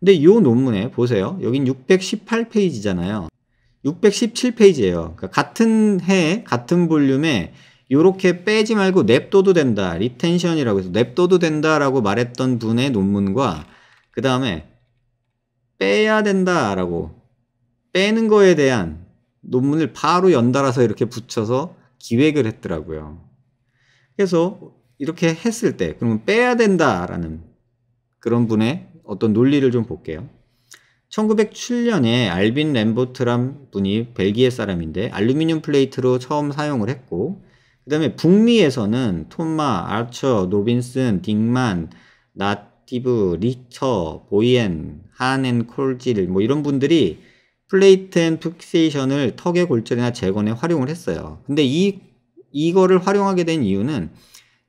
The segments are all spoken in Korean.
근데 이 논문에 보세요. 여긴 618페이지잖아요. 617페이지예요. 그러니까 같은 해 같은 볼륨에 이렇게 빼지 말고 냅둬도 된다. 리텐션이라고 해서 냅둬도 된다라고 말했던 분의 논문과 그 다음에 빼야 된다라고 빼는 거에 대한 논문을 바로 연달아서 이렇게 붙여서 기획을 했더라고요. 그래서 이렇게 했을 때 그러면 빼야 된다라는 그런 분의 어떤 논리를 좀 볼게요. 1907년에 알빈 램보트란 분이 벨기에 사람인데 알루미늄 플레이트로 처음 사용을 했고 그 다음에 북미에서는 톰마, 아처, 노빈슨, 딩만, 나티브, 리처, 보이엔, 한앤 콜질 뭐 이런 분들이 플레이트 앤 픽세이션을 턱의 골절이나 재건에 활용을 했어요. 근데 이 이거를 활용하게 된 이유는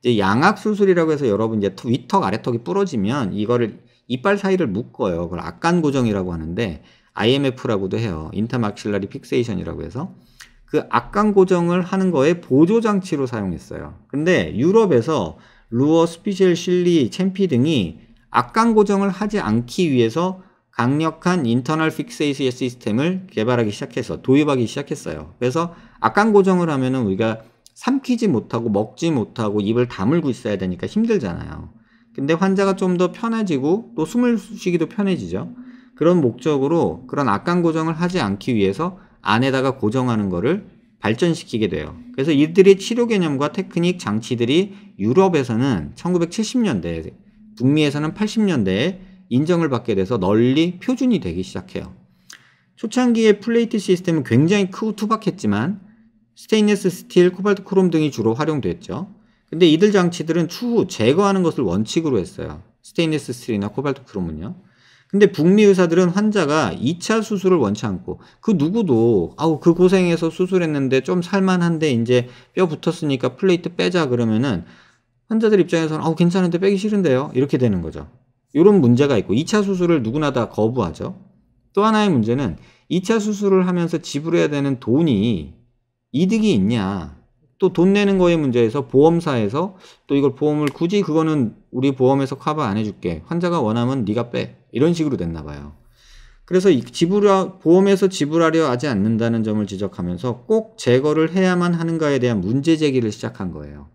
이제 양악 수술이라고 해서 여러분 이제 위턱 아래턱이 부러지면 이거를 이빨 사이를 묶어요. 그걸 악간 고정이라고 하는데 IMF라고도 해요. 인터막실라리 픽세이션이라고 해서 그 악간 고정을 하는 거에 보조 장치로 사용했어요. 근데 유럽에서 루어, 스피셜 실리, 챔피 등이 악간 고정을 하지 않기 위해서 강력한 인터널 픽세이션 시스템을 개발하기 시작해서 도입하기 시작했어요. 그래서 악간 고정을 하면은 우리가 삼키지 못하고 먹지 못하고 입을 다물고 있어야 되니까 힘들잖아요. 근데 환자가 좀 더 편해지고 또 숨을 쉬기도 편해지죠. 그런 목적으로 그런 악강 고정을 하지 않기 위해서 안에다가 고정하는 거를 발전시키게 돼요. 그래서 이들의 치료 개념과 테크닉 장치들이 유럽에서는 1970년대, 북미에서는 80년대에 인정을 받게 돼서 널리 표준이 되기 시작해요. 초창기에 플레이트 시스템은 굉장히 크고 투박했지만 스테인리스 스틸, 코발트 크롬 등이 주로 활용됐죠. 근데 이들 장치들은 추후 제거하는 것을 원칙으로 했어요. 스테인리스 스틸이나 코발트 크롬은요. 근데 북미 의사들은 환자가 2차 수술을 원치 않고 그 누구도 아우 그 고생해서 수술했는데 좀 살만한데 이제 뼈 붙었으니까 플레이트 빼자 그러면은 환자들 입장에서는 아우 괜찮은데 빼기 싫은데요 이렇게 되는 거죠. 이런 문제가 있고 2차 수술을 누구나 다 거부하죠. 또 하나의 문제는 2차 수술을 하면서 지불해야 되는 돈이 이득이 있냐 또돈 내는 거의 문제에서 보험사에서 또 이걸 보험을 굳이 그거는 우리 보험에서 커버 안 해줄게. 환자가 원하면 네가 빼. 이런 식으로 됐나 봐요. 그래서 지불하, 보험에서 지불하려 하지 않는다는 점을 지적하면서 꼭 제거를 해야만 하는가에 대한 문제 제기를 시작한 거예요.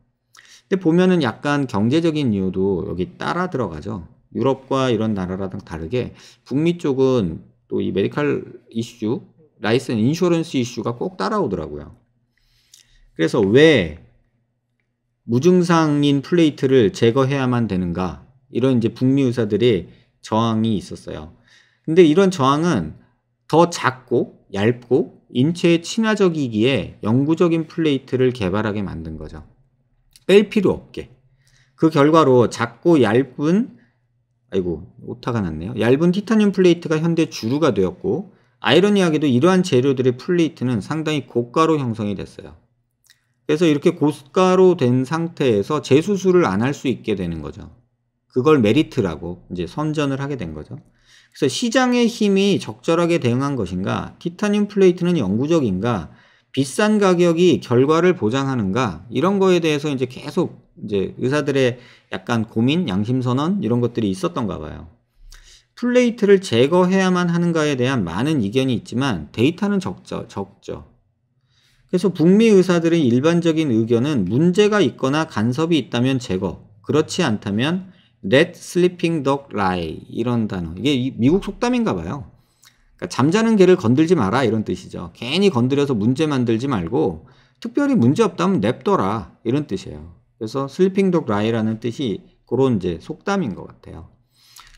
근데 보면은 약간 경제적인 이유도 여기 따라 들어가죠. 유럽과 이런 나라랑 다르게 북미 쪽은 또 이 메디컬 이슈, 라이센 인슈런스 이슈가 꼭 따라오더라고요. 그래서 왜 무증상인 플레이트를 제거해야만 되는가? 이런 이제 북미 의사들의 저항이 있었어요. 근데 이런 저항은 더 작고 얇고 인체에 친화적이기에 영구적인 플레이트를 개발하게 만든 거죠. 뺄 필요 없게. 그 결과로 작고 얇은 아이고 오타가 났네요. 얇은 티타늄 플레이트가 현대 주류가 되었고 아이러니하게도 이러한 재료들의 플레이트는 상당히 고가로 형성이 됐어요. 그래서 이렇게 고가로 된 상태에서 재수술을 안 할 수 있게 되는 거죠. 그걸 메리트라고 이제 선전을 하게 된 거죠. 그래서 시장의 힘이 적절하게 대응한 것인가, 티타늄 플레이트는 영구적인가, 비싼 가격이 결과를 보장하는가, 이런 거에 대해서 이제 계속 이제 의사들의 약간 고민, 양심선언, 이런 것들이 있었던가 봐요. 플레이트를 제거해야만 하는가에 대한 많은 이견이 있지만 데이터는 적죠. 적죠. 그래서 북미 의사들의 일반적인 의견은 문제가 있거나 간섭이 있다면 제거, 그렇지 않다면 let sleeping dog lie 이런 단어. 이게 미국 속담인가 봐요. 그러니까 잠자는 개를 건들지 마라 이런 뜻이죠. 괜히 건드려서 문제 만들지 말고 특별히 문제 없다면 냅둬라 이런 뜻이에요. 그래서 sleeping dog lie라는 뜻이 그런 이제 속담인 것 같아요.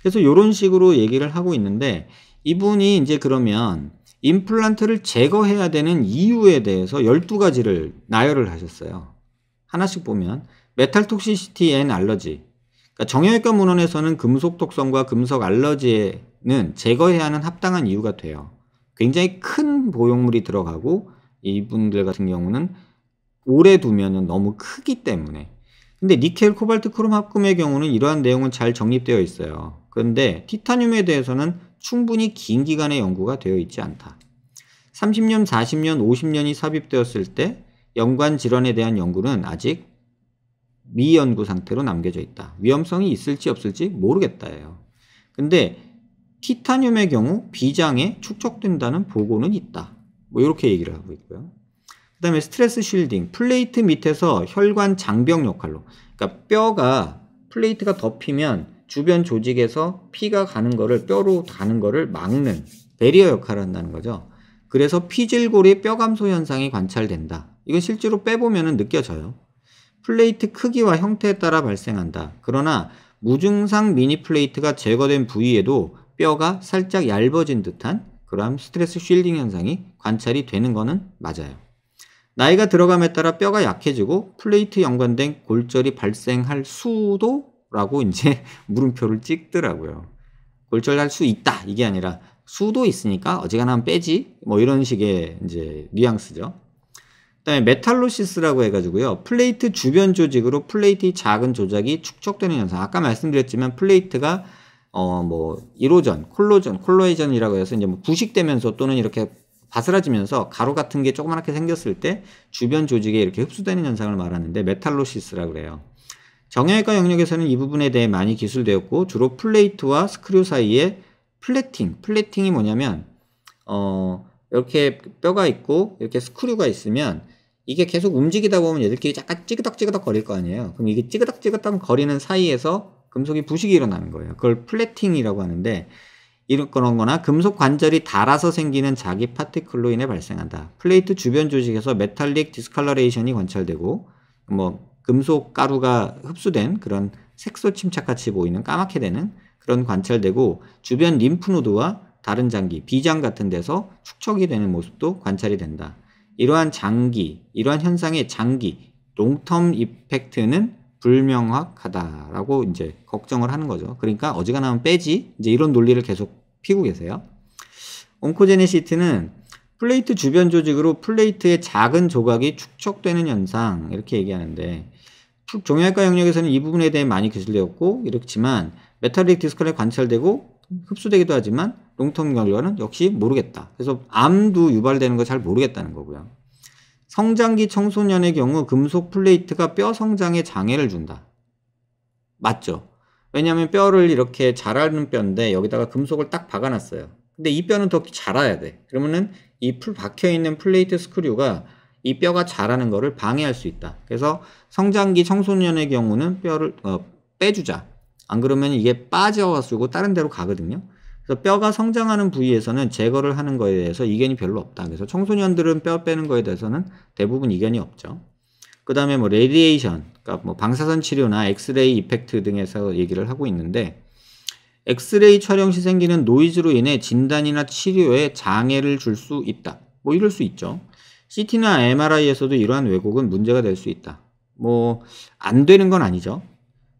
그래서 이런 식으로 얘기를 하고 있는데 이분이 이제 그러면 임플란트를 제거해야 되는 이유에 대해서 12가지를 나열을 하셨어요. 하나씩 보면 메탈 톡시시티 앤 알러지 그러니까 정형외과 문헌에서는 금속 독성과 금속 알러지는 에 제거해야 하는 합당한 이유가 돼요. 굉장히 큰 보형물이 들어가고 이분들 같은 경우는 오래 두면 너무 크기 때문에 근데 니켈, 코발트, 크롬 합금의 경우는 이러한 내용은 잘 정립되어 있어요. 그런데 티타늄에 대해서는 충분히 긴 기간의 연구가 되어 있지 않다. 30년, 40년, 50년이 삽입되었을 때 연관 질환에 대한 연구는 아직 미연구 상태로 남겨져 있다. 위험성이 있을지 없을지 모르겠다예요. 근데 티타늄의 경우 비장에 축적된다는 보고는 있다. 뭐 이렇게 얘기를 하고 있고요. 그 다음에 스트레스 쉴딩, 플레이트 밑에서 혈관 장벽 역할로 그러니까 뼈가 플레이트가 덮이면 주변 조직에서 피가 가는 거를 뼈로 가는 거를 막는 베리어 역할을 한다는 거죠. 그래서 피질골의 뼈 감소 현상이 관찰된다. 이건 실제로 빼보면 느껴져요. 플레이트 크기와 형태에 따라 발생한다. 그러나 무증상 미니 플레이트가 제거된 부위에도 뼈가 살짝 얇아진 듯한 그런 스트레스 쉴딩 현상이 관찰이 되는 것은 맞아요. 나이가 들어감에 따라 뼈가 약해지고 플레이트 연관된 골절이 발생할 수도 라고 이제 물음표를 찍더라고요. 골절할 수 있다. 이게 아니라 수도 있으니까 어지간하면 빼지. 뭐 이런 식의 이제 뉘앙스죠. 그다음에 메탈로시스라고 해가지고요. 플레이트 주변 조직으로 플레이트의 작은 조작이 축적되는 현상. 아까 말씀드렸지만 플레이트가 어뭐 1호전, 콜로전, 콜로이전이라고 해서 이제 뭐 부식되면서 또는 이렇게 바스라지면서 가루 같은 게 조그맣게 생겼을 때 주변 조직에 이렇게 흡수되는 현상을 말하는데 메탈로시스라고 그래요. 정형외과 영역에서는 이 부분에 대해 많이 기술되었고 주로 플레이트와 스크류 사이에 플래팅, 플래팅이 뭐냐면 어 이렇게 뼈가 있고 이렇게 스크류가 있으면 이게 계속 움직이다 보면 얘들끼리 약간 찌그덕찌그덕 거릴 거 아니에요. 그럼 이게 찌그덕찌그덕 거리는 사이에서 금속이 부식이 일어나는 거예요. 그걸 플래팅이라고 하는데 이런 그런 거나 금속 관절이 닳아서 생기는 자기 파티클로 인해 발생한다. 플레이트 주변 조직에서 메탈릭 디스칼러레이션이 관찰되고 뭐 금속 가루가 흡수된 그런 색소 침착같이 보이는 까맣게 되는 그런 관찰되고 주변 림프노드와 다른 장기, 비장 같은 데서 축척이 되는 모습도 관찰이 된다. 이러한 장기, 이러한 현상의 장기, 롱텀 이펙트는 불명확하다라고 이제 걱정을 하는 거죠. 그러니까 어지간하면 빼지 이제 이런 논리를 계속 피고 계세요. 온코제네시트는 플레이트 주변 조직으로 플레이트의 작은 조각이 축척되는 현상 이렇게 얘기하는데 종양외과 영역에서는 이 부분에 대해 많이 기술되었고 이렇지만 메탈릭 디스크에 관찰되고 흡수되기도 하지만 롱텀 결과는 역시 모르겠다. 그래서 암도 유발되는 거 잘 모르겠다는 거고요. 성장기 청소년의 경우 금속 플레이트가 뼈 성장에 장애를 준다. 맞죠? 왜냐하면 뼈를 이렇게 자라는 뼈인데 여기다가 금속을 딱 박아놨어요. 근데 이 뼈는 더 자라야 돼. 그러면은 이 풀 박혀 있는 플레이트 스크류가 이 뼈가 자라는 것을 방해할 수 있다. 그래서 성장기 청소년의 경우는 뼈를 어, 빼주자. 안 그러면 이게 빠져가지고 다른 데로 가거든요. 그래서 뼈가 성장하는 부위에서는 제거를 하는 거에 대해서 이견이 별로 없다. 그래서 청소년들은 뼈 빼는 거에 대해서는 대부분 이견이 없죠. 그 다음에 뭐 레디에이션, 그러니까 뭐 방사선 치료나 엑스레이 이펙트 등에서 얘기를 하고 있는데 엑스레이 촬영 시 생기는 노이즈로 인해 진단이나 치료에 장애를 줄 수 있다. 뭐 이럴 수 있죠. CT나 MRI에서도 이러한 왜곡은 문제가 될 수 있다. 뭐, 안 되는 건 아니죠.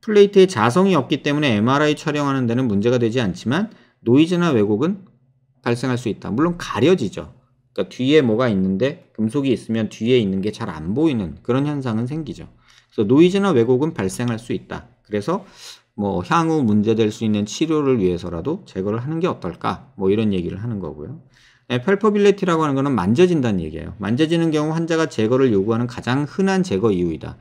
플레이트에 자성이 없기 때문에 MRI 촬영하는 데는 문제가 되지 않지만 노이즈나 왜곡은 발생할 수 있다. 물론 가려지죠. 그러니까 뒤에 뭐가 있는데 금속이 있으면 뒤에 있는 게 잘 안 보이는 그런 현상은 생기죠. 그래서 노이즈나 왜곡은 발생할 수 있다. 그래서 뭐 향후 문제될 수 있는 치료를 위해서라도 제거를 하는 게 어떨까? 뭐 이런 얘기를 하는 거고요. 예, 펠퍼빌레티라고 하는 것은 만져진다는 얘기예요. 만져지는 경우 환자가 제거를 요구하는 가장 흔한 제거 이유이다.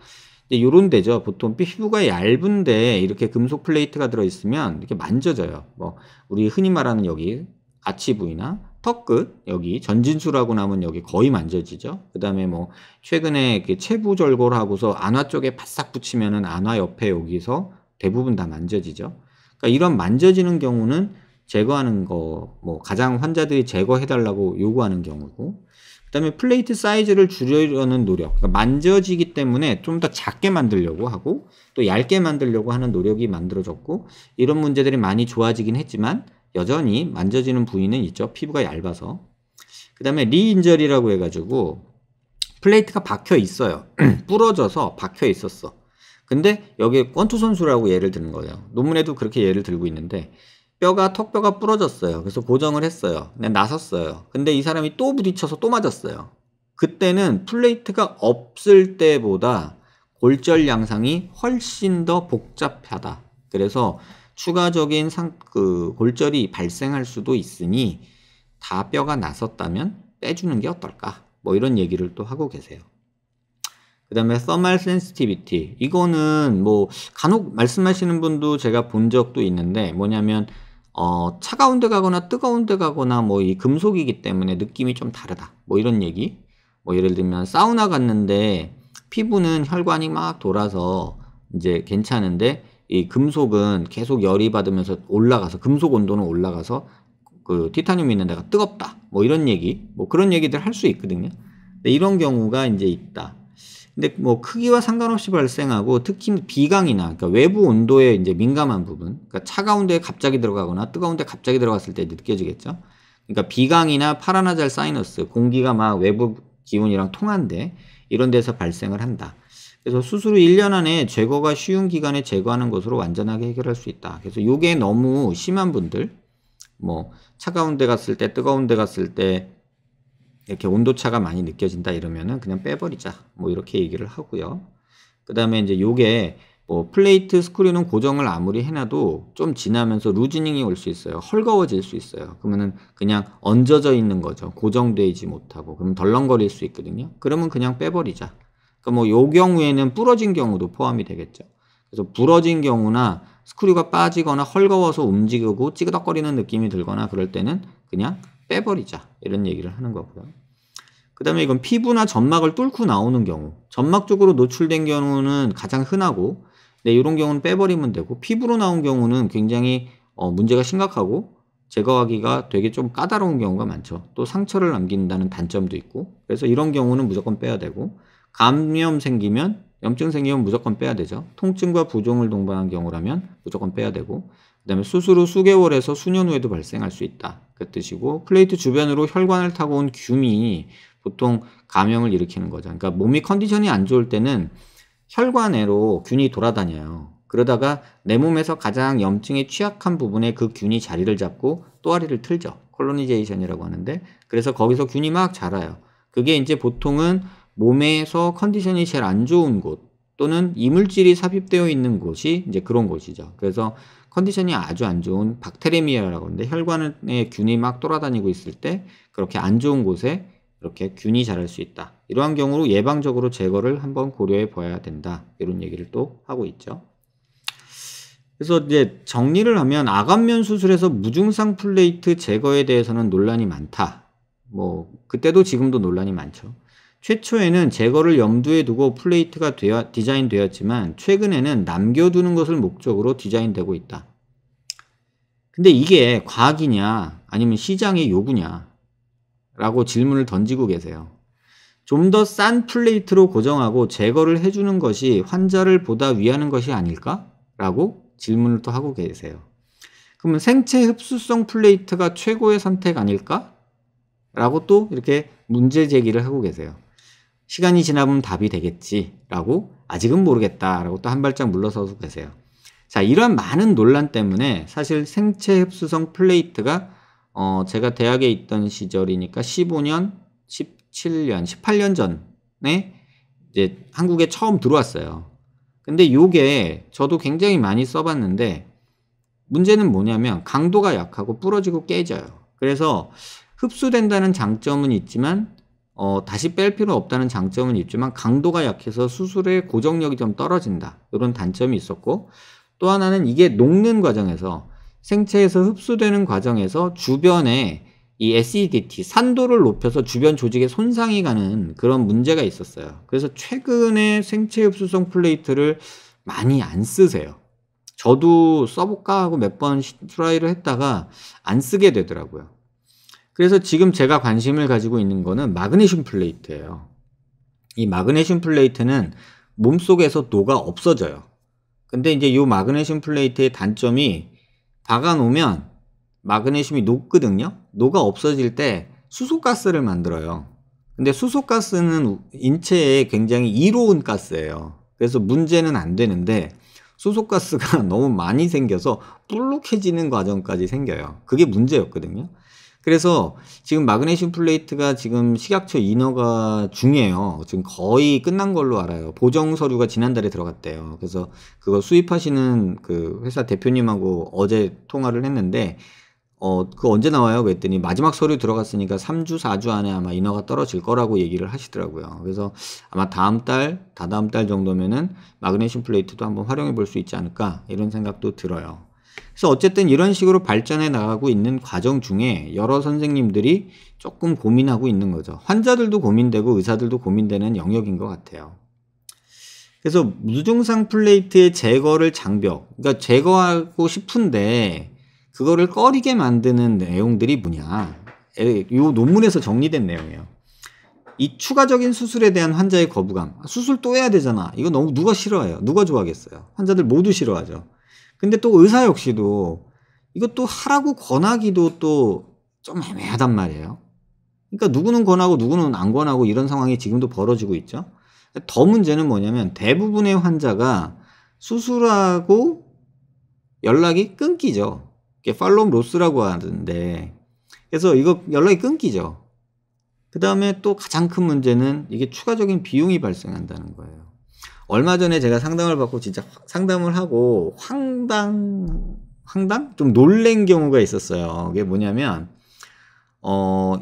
이런 데죠. 보통 피부가 얇은데 이렇게 금속 플레이트가 들어있으면 이렇게 만져져요. 뭐, 우리 흔히 말하는 여기 아치 부위나 턱끝, 여기 전진술하고 나면 여기 거의 만져지죠. 그 다음에 뭐, 최근에 이렇게 체부 절골 하고서 안화 쪽에 바싹 붙이면은 안화 옆에 여기서 대부분 다 만져지죠. 그러니까 이런 만져지는 경우는 제거하는 거, 뭐 가장 환자들이 제거해달라고 요구하는 경우고, 그다음에 플레이트 사이즈를 줄이려는 노력, 그러니까 만져지기 때문에 좀 더 작게 만들려고 하고 또 얇게 만들려고 하는 노력이 만들어졌고 이런 문제들이 많이 좋아지긴 했지만 여전히 만져지는 부위는 있죠. 피부가 얇아서. 그다음에 리인절이라고 해가지고 플레이트가 박혀 있어요. 부러져서 박혀 있었어. 근데 여기 권투 선수라고 예를 드는 거예요. 논문에도 그렇게 예를 들고 있는데 뼈가 턱뼈가 부러졌어요. 그래서 고정을 했어요. 근데 나섰어요. 근데 이 사람이 또 부딪혀서 또 맞았어요. 그때는 플레이트가 없을 때보다 골절 양상이 훨씬 더 복잡하다. 그래서 추가적인 상, 그 골절이 발생할 수도 있으니 다 뼈가 나섰다면 빼주는 게 어떨까? 뭐 이런 얘기를 또 하고 계세요. 그 다음에 서말 센스티비티 이거는 뭐 간혹 말씀하시는 분도 제가 본 적도 있는데 뭐냐면 어, 차가운 데 가거나 뜨거운 데 가거나 뭐 이 금속이기 때문에 느낌이 좀 다르다. 뭐 이런 얘기. 뭐 예를 들면 사우나 갔는데 피부는 혈관이 막 돌아서 이제 괜찮은데 이 금속은 계속 열이 받으면서 올라가서 금속 온도는 올라가서 그 티타늄 있는 데가 뜨겁다. 뭐 이런 얘기. 뭐 그런 얘기들 할 수 있거든요. 근데 이런 경우가 이제 있다. 근데 뭐 크기와 상관없이 발생하고 특히 비강이나 그러니까 외부 온도에 이제 민감한 부분, 그러니까 차가운 데 갑자기 들어가거나 뜨거운 데 갑자기 들어갔을 때 느껴지겠죠. 그러니까 비강이나 파라나잘 사이너스, 공기가 막 외부 기온이랑 통한데 이런 데서 발생을 한다. 그래서 수술 후 1년 안에 제거가 쉬운 기간에 제거하는 것으로 완전하게 해결할 수 있다. 그래서 요게 너무 심한 분들, 뭐 차가운 데 갔을 때, 뜨거운 데 갔을 때 이렇게 온도차가 많이 느껴진다 이러면은 그냥 빼버리자. 뭐 이렇게 얘기를 하고요. 그 다음에 이제 요게 뭐 플레이트 스크류는 고정을 아무리 해놔도 좀 지나면서 루즈닝이 올 수 있어요. 헐거워질 수 있어요. 그러면은 그냥 얹어져 있는 거죠. 고정되지 못하고. 그럼 덜렁거릴 수 있거든요. 그러면 그냥 빼버리자. 그러니까 뭐요 경우에는 부러진 경우도 포함이 되겠죠. 그래서 부러진 경우나 스크류가 빠지거나 헐거워서 움직이고 찌그덕거리는 느낌이 들거나 그럴 때는 그냥 빼버리자 이런 얘기를 하는 거고요. 그 다음에 이건 피부나 점막을 뚫고 나오는 경우 점막 쪽으로 노출된 경우는 가장 흔하고 네, 이런 경우는 빼버리면 되고 피부로 나온 경우는 굉장히 어, 문제가 심각하고 제거하기가 되게 좀 까다로운 경우가 많죠. 또 상처를 남긴다는 단점도 있고 그래서 이런 경우는 무조건 빼야 되고 감염 생기면 염증 생기면 무조건 빼야 되죠. 통증과 부종을 동반한 경우라면 무조건 빼야 되고 그 다음에 수술 후 수개월에서 수년 후에도 발생할 수 있다. 그 뜻이고 플레이트 주변으로 혈관을 타고 온 균이 보통 감염을 일으키는 거죠. 그러니까 몸이 컨디션이 안 좋을 때는 혈관으로 균이 돌아다녀요. 그러다가 내 몸에서 가장 염증에 취약한 부분에 그 균이 자리를 잡고 또아리를 틀죠. 콜로니제이션이라고 하는데 그래서 거기서 균이 막 자라요. 그게 이제 보통은 몸에서 컨디션이 제일 안 좋은 곳 또는 이물질이 삽입되어 있는 곳이 이제 그런 곳이죠. 그래서 컨디션이 아주 안 좋은 박테레미아라고 하는데 혈관에 균이 막 돌아다니고 있을 때 그렇게 안 좋은 곳에 이렇게 균이 자랄 수 있다. 이러한 경우로 예방적으로 제거를 한번 고려해 봐야 된다. 이런 얘기를 또 하고 있죠. 그래서 이제 정리를 하면 아간면 수술에서 무증상 플레이트 제거에 대해서는 논란이 많다. 뭐 그때도 지금도 논란이 많죠. 최초에는 제거를 염두에 두고 플레이트가 되어, 디자인되었지만 최근에는 남겨두는 것을 목적으로 디자인되고 있다. 근데 이게 과학이냐 아니면 시장의 요구냐 라고 질문을 던지고 계세요. 좀 더 싼 플레이트로 고정하고 제거를 해주는 것이 환자를 보다 위하는 것이 아닐까? 라고 질문을 또 하고 계세요. 그러면 생체 흡수성 플레이트가 최고의 선택 아닐까? 라고 또 이렇게 문제 제기를 하고 계세요. 시간이 지나면 답이 되겠지라고 아직은 모르겠다라고 또 한 발짝 물러서고 계세요. 자, 이러한 많은 논란 때문에 사실 생체 흡수성 플레이트가 어, 제가 대학에 있던 시절이니까 15년, 17년, 18년 전에 이제 한국에 처음 들어왔어요. 근데 요게 저도 굉장히 많이 써봤는데 문제는 뭐냐면 강도가 약하고 부러지고 깨져요. 그래서 흡수된다는 장점은 있지만 어, 다시 뺄 필요 없다는 장점은 있지만 강도가 약해서 수술의 고정력이 좀 떨어진다. 이런 단점이 있었고 또 하나는 이게 녹는 과정에서 생체에서 흡수되는 과정에서 주변에 이 SEDT 산도를 높여서 주변 조직에 손상이 가는 그런 문제가 있었어요. 그래서 최근에 생체 흡수성 플레이트를 많이 안 쓰세요. 저도 써볼까 하고 몇번 트라이를 했다가 안 쓰게 되더라고요. 그래서 지금 제가 관심을 가지고 있는 거는 마그네슘 플레이트예요. 이 마그네슘 플레이트는 몸속에서 녹아 없어져요. 근데 이제 이 마그네슘 플레이트의 단점이 박아놓으면 마그네슘이 녹거든요. 녹아 없어질 때 수소가스를 만들어요. 근데 수소가스는 인체에 굉장히 이로운 가스예요. 그래서 문제는 안 되는데 수소가스가 너무 많이 생겨서 볼록해지는 과정까지 생겨요. 그게 문제였거든요. 그래서 지금 마그네슘 플레이트가 지금 식약처 인허가 중이에요. 지금 거의 끝난 걸로 알아요. 보정 서류가 지난달에 들어갔대요. 그래서 그거 수입하시는 그 회사 대표님하고 어제 통화를 했는데 어, 그 언제 나와요? 그랬더니 마지막 서류 들어갔으니까 3주, 4주 안에 아마 인허가 떨어질 거라고 얘기를 하시더라고요. 그래서 아마 다음 달, 다다음 달 정도면은 마그네슘 플레이트도 한번 활용해 볼 수 있지 않을까 이런 생각도 들어요. 그래서 어쨌든 이런 식으로 발전해 나가고 있는 과정 중에 여러 선생님들이 조금 고민하고 있는 거죠. 환자들도 고민되고 의사들도 고민되는 영역인 것 같아요. 그래서 무증상 플레이트의 제거를 장벽, 그러니까 제거하고 싶은데 그거를 꺼리게 만드는 내용들이 뭐냐. 이 논문에서 정리된 내용이에요. 이 추가적인 수술에 대한 환자의 거부감. 아, 수술 또 해야 되잖아. 이거 너무 누가 싫어해요? 누가 좋아하겠어요? 환자들 모두 싫어하죠. 근데 또 의사 역시도 이것도 하라고 권하기도 또 좀 애매하단 말이에요. 그러니까 누구는 권하고 누구는 안 권하고 이런 상황이 지금도 벌어지고 있죠. 더 문제는 뭐냐면 대부분의 환자가 수술하고 연락이 끊기죠. 팔로우 로스라고 하는데 그래서 이거 연락이 끊기죠. 그 다음에 또 가장 큰 문제는 이게 추가적인 비용이 발생한다는 거예요. 얼마 전에 제가 상담을 받고 진짜 상담을 하고 황당 황당 좀 놀란 경우가 있었어요. 그게 뭐냐면 어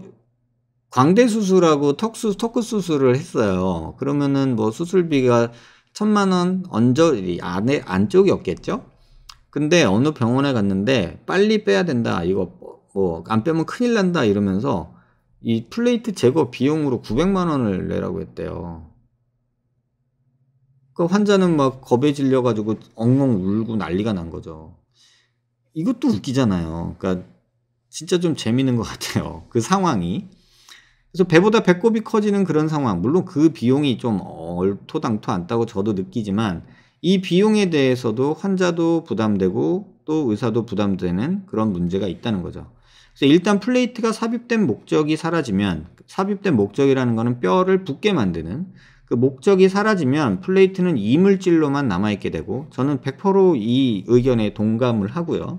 광대 수술하고 턱수 턱끝 수술을 했어요. 그러면은 뭐 수술비가 천만 원 얹어 안에 안쪽이었겠죠? 근데 어느 병원에 갔는데 빨리 빼야 된다. 이거 뭐안 빼면 큰일 난다 이러면서 이 플레이트 제거 비용으로 900만 원을 내라고 했대요. 그 환자는 막 겁에 질려가지고 엉엉 울고 난리가 난 거죠. 이것도 웃기잖아요. 그러니까 진짜 좀 재밌는 것 같아요. 그 상황이. 그래서 배보다 배꼽이 커지는 그런 상황. 물론 그 비용이 좀 얼토당토 않다고 저도 느끼지만 이 비용에 대해서도 환자도 부담되고 또 의사도 부담되는 그런 문제가 있다는 거죠. 그래서 일단 플레이트가 삽입된 목적이 사라지면 삽입된 목적이라는 거는 뼈를 붓게 만드는 그 목적이 사라지면 플레이트는 이물질로만 남아있게 되고 저는 100%이 의견에 동감을 하고요.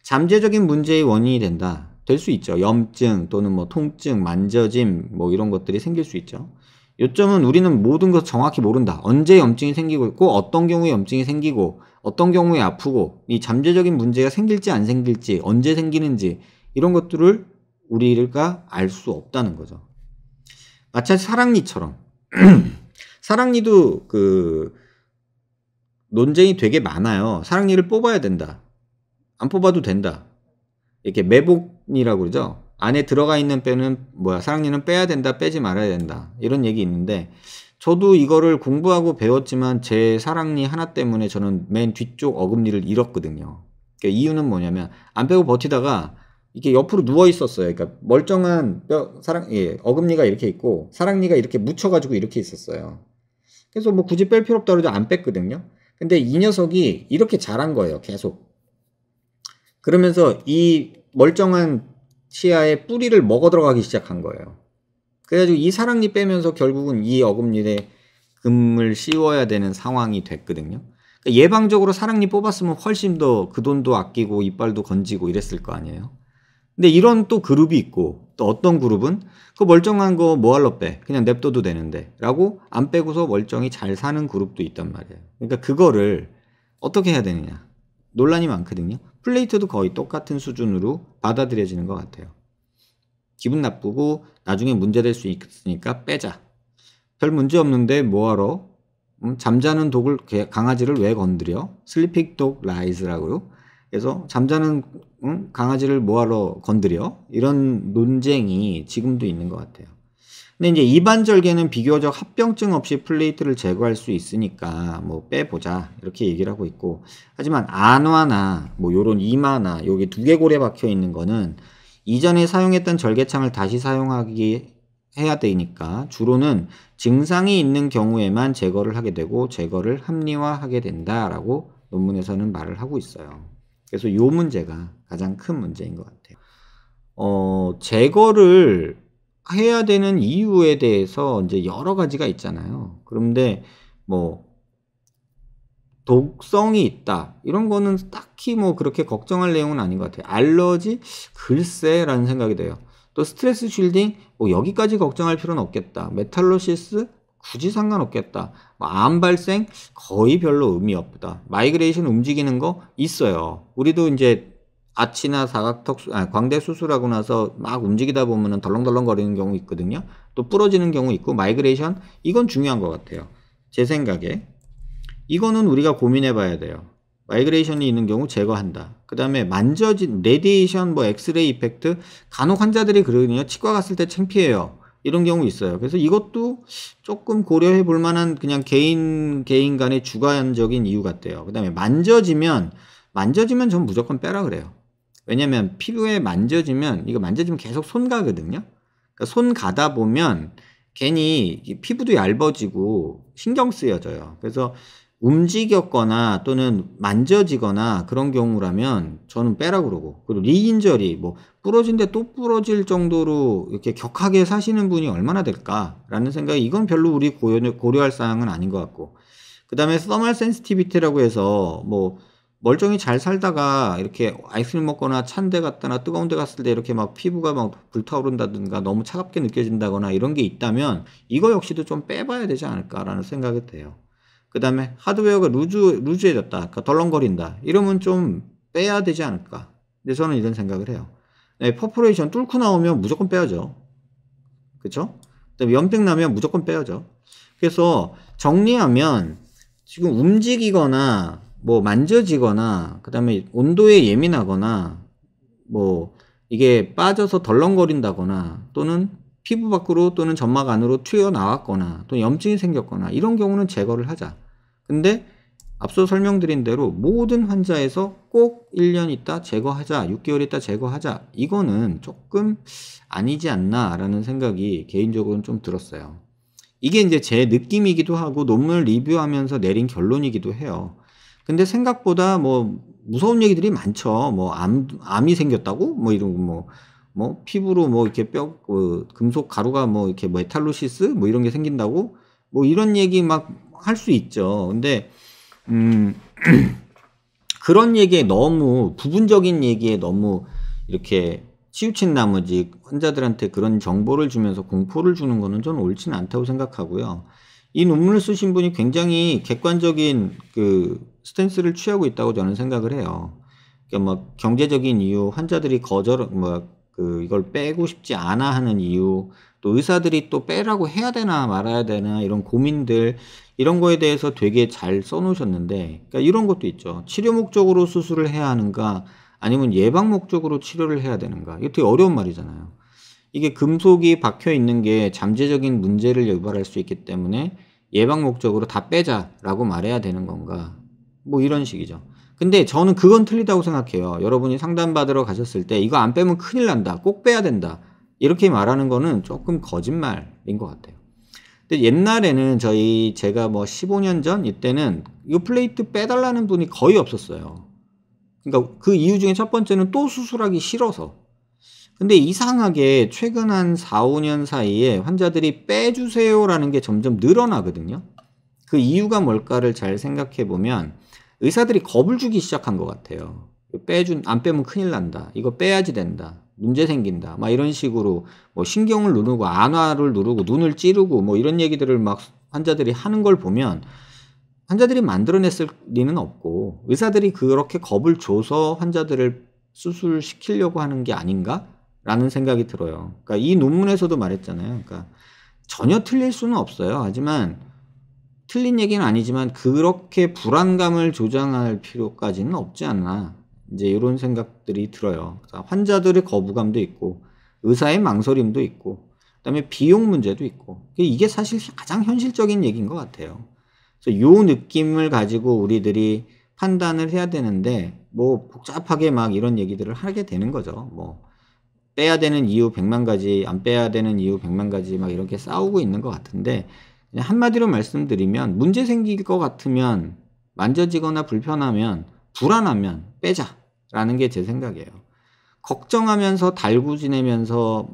잠재적인 문제의 원인이 된다. 될 수 있죠. 염증 또는 뭐 통증, 만져짐 뭐 이런 것들이 생길 수 있죠. 요점은 우리는 모든 것을 정확히 모른다. 언제 염증이 생기고 있고 어떤 경우에 염증이 생기고 어떤 경우에 아프고 이 잠재적인 문제가 생길지 안 생길지 언제 생기는지 이런 것들을 우리가 알 수 없다는 거죠. 마치 사랑니처럼 사랑니도 그 논쟁이 되게 많아요. 사랑니를 뽑아야 된다. 안 뽑아도 된다. 이렇게 매복이라고 그러죠. 안에 들어가 있는 뼈는 뭐야 사랑니는 빼야 된다 빼지 말아야 된다 이런 얘기 있는데 저도 이거를 공부하고 배웠지만 제 사랑니 하나 때문에 저는 맨 뒤쪽 어금니를 잃었거든요 그 이유는 뭐냐면 안 빼고 버티다가 이게 옆으로 누워 있었어요 그러니까 멀쩡한 뼈 사랑 예 어금니가 이렇게 있고 사랑니가 이렇게 묻혀가지고 이렇게 있었어요 그래서 뭐 굳이 뺄 필요 없다 그래도 안 뺐거든요. 근데 이 녀석이 이렇게 자란 거예요, 계속. 그러면서 이 멀쩡한 치아의 뿌리를 먹어 들어가기 시작한 거예요. 그래가지고 이 사랑니 빼면서 결국은 이 어금니에 금을 씌워야 되는 상황이 됐거든요. 그러니까 예방적으로 사랑니 뽑았으면 훨씬 더 그 돈도 아끼고 이빨도 건지고 이랬을 거 아니에요. 근데 이런 또 그룹이 있고 또 어떤 그룹은 그 멀쩡한 거 뭐 할러 빼 그냥 냅둬도 되는데 라고 안 빼고서 멀쩡히 잘 사는 그룹도 있단 말이에요 그러니까 그거를 어떻게 해야 되느냐 논란이 많거든요 플레이트도 거의 똑같은 수준으로 받아들여지는 것 같아요 기분 나쁘고 나중에 문제될 수 있으니까 빼자 별 문제 없는데 뭐하러 음, 잠자는 독을 강아지를 왜 건드려? 슬리픽독 라이즈라고요. 그래서 잠자는 응? 강아지를 뭐하러 건드려? 이런 논쟁이 지금도 있는 것 같아요. 근데 이제 이반절개는 비교적 합병증 없이 플레이트를 제거할 수 있으니까 뭐 빼보자 이렇게 얘기를 하고 있고 하지만 안화나 뭐 요런 이마나 여기 두개골에 박혀 있는 거는 이전에 사용했던 절개창을 다시 사용하기 해야 되니까 주로는 증상이 있는 경우에만 제거를 하게 되고 제거를 합리화하게 된다라고 논문에서는 말을 하고 있어요. 그래서 이 문제가 가장 큰 문제인 것 같아요. 어, 제거를 해야 되는 이유에 대해서 이제 여러 가지가 있잖아요. 그런데 뭐 독성이 있다 이런 거는 딱히 뭐 그렇게 걱정할 내용은 아닌 것 같아요. 알러지 글쎄라는 생각이 돼요. 또 스트레스 쉴딩 뭐 여기까지 걱정할 필요는 없겠다. 메탈로시스 굳이 상관없겠다. 암 발생 거의 별로 의미 없다. 마이그레이션 움직이는 거 있어요. 우리도 이제 아치나 사각턱 아, 광대 수술하고 나서 막 움직이다 보면 덜렁덜렁 거리는 경우 있거든요. 또 부러지는 경우 있고 마이그레이션 이건 중요한 것 같아요. 제 생각에 이거는 우리가 고민해 봐야 돼요. 마이그레이션이 있는 경우 제거한다. 그 다음에 만져진 레디에이션, 뭐 엑스레이 이펙트 간혹 환자들이 그러거든요. 치과 갔을 때 창피해요. 이런 경우 있어요. 그래서 이것도 조금 고려해 볼 만한 그냥 개인, 개인 간의 주관적인 이유 같대요. 그 다음에 만져지면, 만져지면 전 무조건 빼라 그래요. 왜냐면 피부에 만져지면, 이거 만져지면 계속 손 가거든요. 그러니까 손 가다 보면 괜히 피부도 얇아지고 신경 쓰여져요. 그래서 움직였거나 또는 만져지거나 그런 경우라면 저는 빼라 그러고 그리고 리인절이 뭐 부러진데 또 부러질 정도로 이렇게 격하게 사시는 분이 얼마나 될까라는 생각이 이건 별로 우리 고려, 할 사항은 아닌 것 같고 그 다음에 써멀 센시티비티라고 해서 뭐 멀쩡히 잘 살다가 이렇게 아이스크림 먹거나 찬데 갔다나 뜨거운 데 갔을 때 이렇게 막 피부가 막 불타오른다든가 너무 차갑게 느껴진다거나 이런 게 있다면 이거 역시도 좀 빼봐야 되지 않을까라는 생각이 돼요. 그 다음에 하드웨어가 루즈, 루즈해졌다. 그러니까 덜렁거린다. 이러면 좀 빼야 되지 않을까. 근데 저는 이런 생각을 해요. 네, 퍼포레이션 뚫고 나오면 무조건 빼야죠. 그쵸? 그다음에 염증 나면 무조건 빼야죠. 그래서 정리하면 지금 움직이거나 뭐 만져지거나 그 다음에 온도에 예민하거나 뭐 이게 빠져서 덜렁거린다거나 또는 피부 밖으로 또는 점막 안으로 튀어나왔거나 또 염증이 생겼거나 이런 경우는 제거를 하자. 근데 앞서 설명드린 대로 모든 환자에서 꼭 1년 있다 제거하자, 6개월 있다 제거하자, 이거는 조금 아니지 않나라는 생각이 개인적으로는 좀 들었어요. 이게 이제 제 느낌이기도 하고 논문을 리뷰하면서 내린 결론이기도 해요. 근데 생각보다 뭐 무서운 얘기들이 많죠. 뭐 암, 암이 생겼다고? 뭐 이런 뭐. 뭐 피부로 뭐 이렇게 뼈 어, 금속 가루가 뭐 이렇게 메탈로시스 뭐 이런 게 생긴다고 뭐 이런 얘기 막 할수 있죠. 근데 음 그런 얘기에 너무 부분적인 얘기에 너무 이렇게 치우친 나머지 환자들한테 그런 정보를 주면서 공포를 주는 거는 저는 옳지는 않다고 생각하고요. 이 논문을 쓰신 분이 굉장히 객관적인 그 스탠스를 취하고 있다고 저는 생각을 해요. 그러니까 뭐 경제적인 이유, 환자들이 거절, 뭐그 이걸 빼고 싶지 않아 하는 이유, 또 의사들이 또 빼라고 해야 되나 말아야 되나 이런 고민들 이런 거에 대해서 되게 잘 써놓으셨는데 그러니까 이런 것도 있죠. 치료 목적으로 수술을 해야 하는가 아니면 예방 목적으로 치료를 해야 되는가 이게 되게 어려운 말이잖아요. 이게 금속이 박혀 있는 게 잠재적인 문제를 유발할 수 있기 때문에 예방 목적으로 다 빼자라고 말해야 되는 건가 뭐 이런 식이죠. 근데 저는 그건 틀리다고 생각해요. 여러분이 상담받으러 가셨을 때 이거 안 빼면 큰일 난다. 꼭 빼야 된다. 이렇게 말하는 거는 조금 거짓말인 것 같아요. 근데 옛날에는 저희 제가 뭐 15년 전 이때는 이 플레이트 빼달라는 분이 거의 없었어요. 그러니까 그 이유 중에 첫 번째는 또 수술하기 싫어서. 근데 이상하게 최근 한 4, 5년 사이에 환자들이 빼주세요라는 게 점점 늘어나거든요. 그 이유가 뭘까를 잘 생각해 보면 의사들이 겁을 주기 시작한 것 같아요. 빼준 안 빼면 큰일 난다. 이거 빼야지 된다. 문제 생긴다. 막 이런 식으로 뭐 신경을 누르고 안화를 누르고 눈을 찌르고 뭐 이런 얘기들을 막 환자들이 하는 걸 보면 환자들이 만들어냈을 리는 없고 의사들이 그렇게 겁을 줘서 환자들을 수술시키려고 하는 게 아닌가라는 생각이 들어요. 그러니까 이 논문에서도 말했잖아요. 그러니까 전혀 틀릴 수는 없어요. 하지만 틀린 얘기는 아니지만 그렇게 불안감을 조장할 필요까지는 없지 않나 이제 이런 생각들이 들어요. 환자들의 거부감도 있고 의사의 망설임도 있고 그다음에 비용 문제도 있고 이게 사실 가장 현실적인 얘기인 것 같아요. 그래서 요 느낌을 가지고 우리들이 판단을 해야 되는데 뭐 복잡하게 막 이런 얘기들을 하게 되는 거죠. 뭐 빼야 되는 이유 1 0 0만 가지, 안 빼야 되는 이유 1 0 0만 가지 막 이렇게 싸우고 있는 것 같은데 한마디로 말씀드리면 문제 생길 것 같으면 만져지거나 불편하면 불안하면 빼자라는 게 제 생각이에요. 걱정하면서 달고 지내면서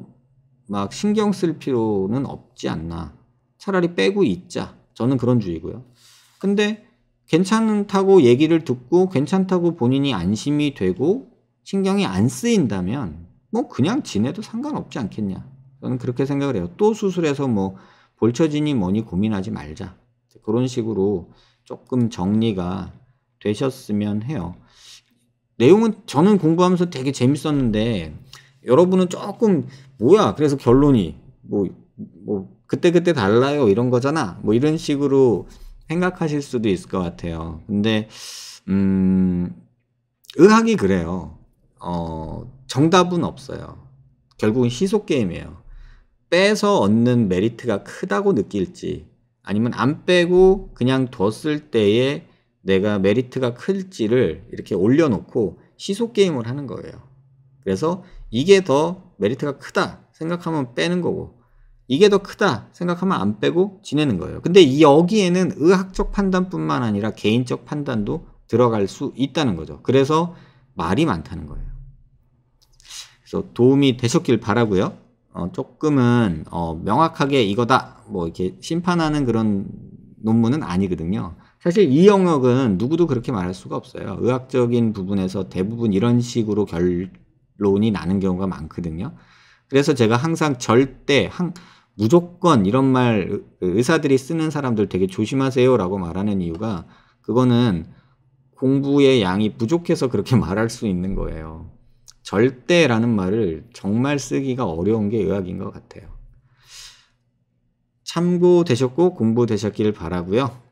막 신경 쓸 필요는 없지 않나. 차라리 빼고 있자. 저는 그런 주의고요. 근데 괜찮다고 얘기를 듣고 괜찮다고 본인이 안심이 되고 신경이 안 쓰인다면 뭐 그냥 지내도 상관없지 않겠냐. 저는 그렇게 생각을 해요. 또 수술해서 뭐 볼처지니 뭐니 고민하지 말자. 그런 식으로 조금 정리가 되셨으면 해요. 내용은 저는 공부하면서 되게 재밌었는데 여러분은 조금 뭐야 그래서 결론이 뭐, 뭐 그때그때 달라요 이런 거잖아 뭐 이런 식으로 생각하실 수도 있을 것 같아요 근데 음 의학이 그래요 어 정답은 없어요 결국은 희소 게임이에요 빼서 얻는 메리트가 크다고 느낄지 아니면 안 빼고 그냥 뒀을 때에 내가 메리트가 클지를 이렇게 올려놓고 시속 게임을 하는 거예요. 그래서 이게 더 메리트가 크다 생각하면 빼는 거고 이게 더 크다 생각하면 안 빼고 지내는 거예요. 근데 여기에는 의학적 판단뿐만 아니라 개인적 판단도 들어갈 수 있다는 거죠. 그래서 말이 많다는 거예요. 그래서 도움이 되셨길 바라고요. 어, 조금은 어, 명확하게 이거다 뭐 이렇게 심판하는 그런 논문은 아니거든요. 사실 이 영역은 누구도 그렇게 말할 수가 없어요. 의학적인 부분에서 대부분 이런 식으로 결론이 나는 경우가 많거든요. 그래서 제가 항상 절대 항 무조건 이런 말 의사들이 쓰는 사람들 되게 조심하세요라고 말하는 이유가 그거는 공부의 양이 부족해서 그렇게 말할 수 있는 거예요. 절대라는 말을 정말 쓰기가 어려운 게 의학인 것 같아요. 참고되셨고 공부되셨길 바라고요.